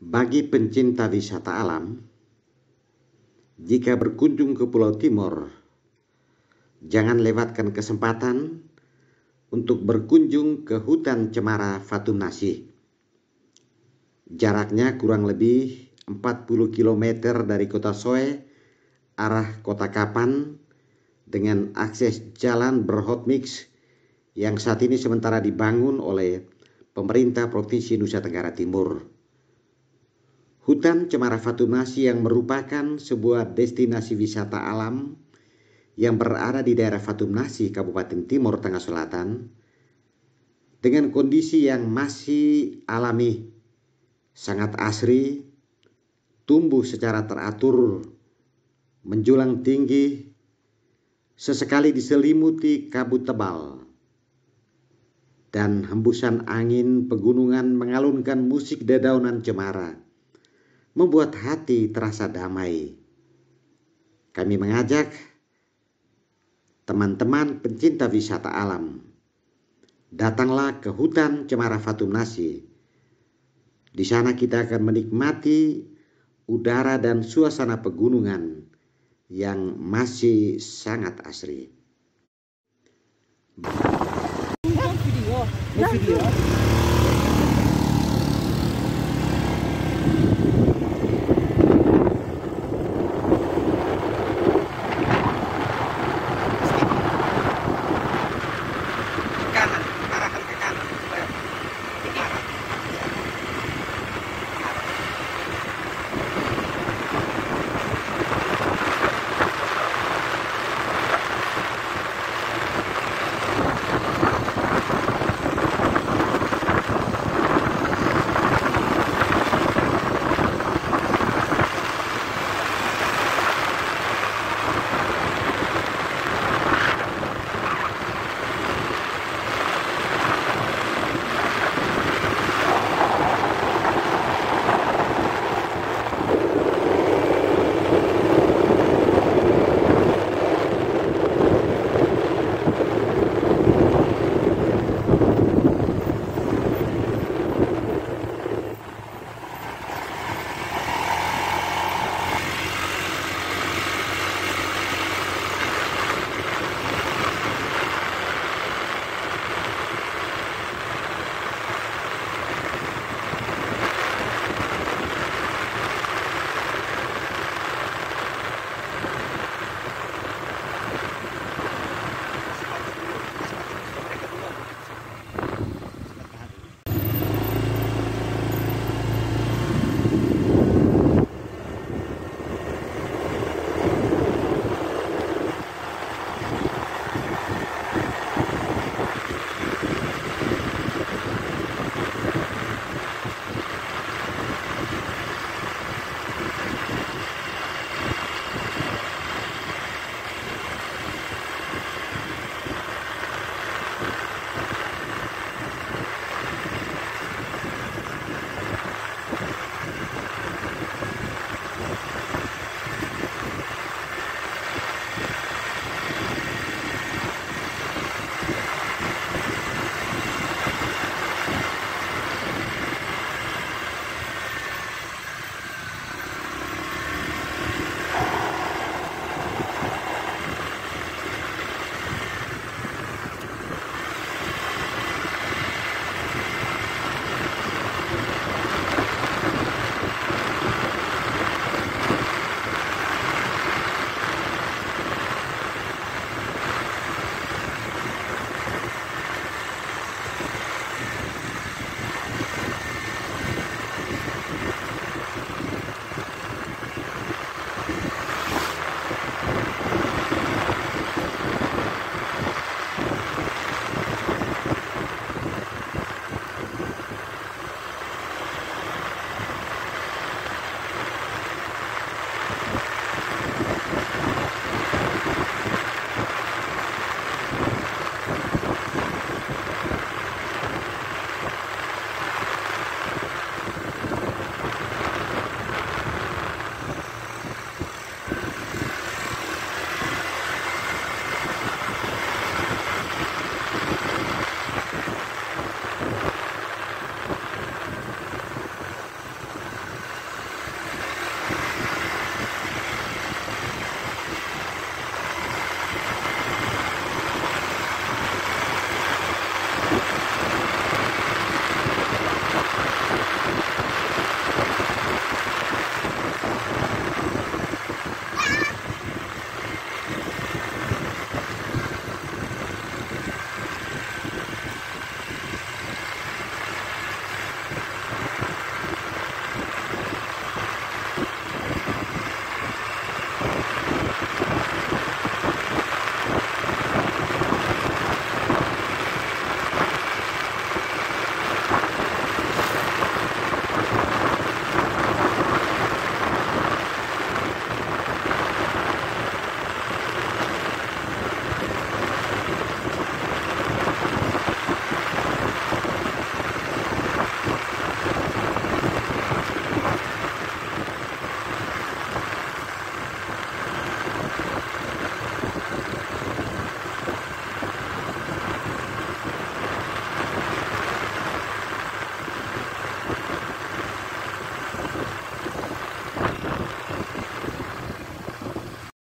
Bagi pencinta wisata alam, jika berkunjung ke Pulau Timur, jangan lewatkan kesempatan untuk berkunjung ke hutan cemara Fatum Nasih. Jaraknya kurang lebih 40 km dari kota Soe, arah kota Kapan, dengan akses jalan berhot mix yang saat ini sementara dibangun oleh pemerintah Provinsi Nusa Tenggara Timur. Hutan Cemara Fatumasi yang merupakan sebuah destinasi wisata alam yang berada di daerah Fatumasi, Kabupaten Timur Tengah Selatan, dengan kondisi yang masih alami, sangat asri, tumbuh secara teratur, menjulang tinggi, sesekali diselimuti kabut tebal. Dan hembusan angin pegunungan mengalunkan musik dedaunan cemara membuat hati terasa damai. Kami mengajak teman-teman pencinta wisata alam, datanglah ke hutan Cemara Fatum Nasi. Di sana kita akan menikmati udara dan suasana pegunungan yang masih sangat asri. video? video?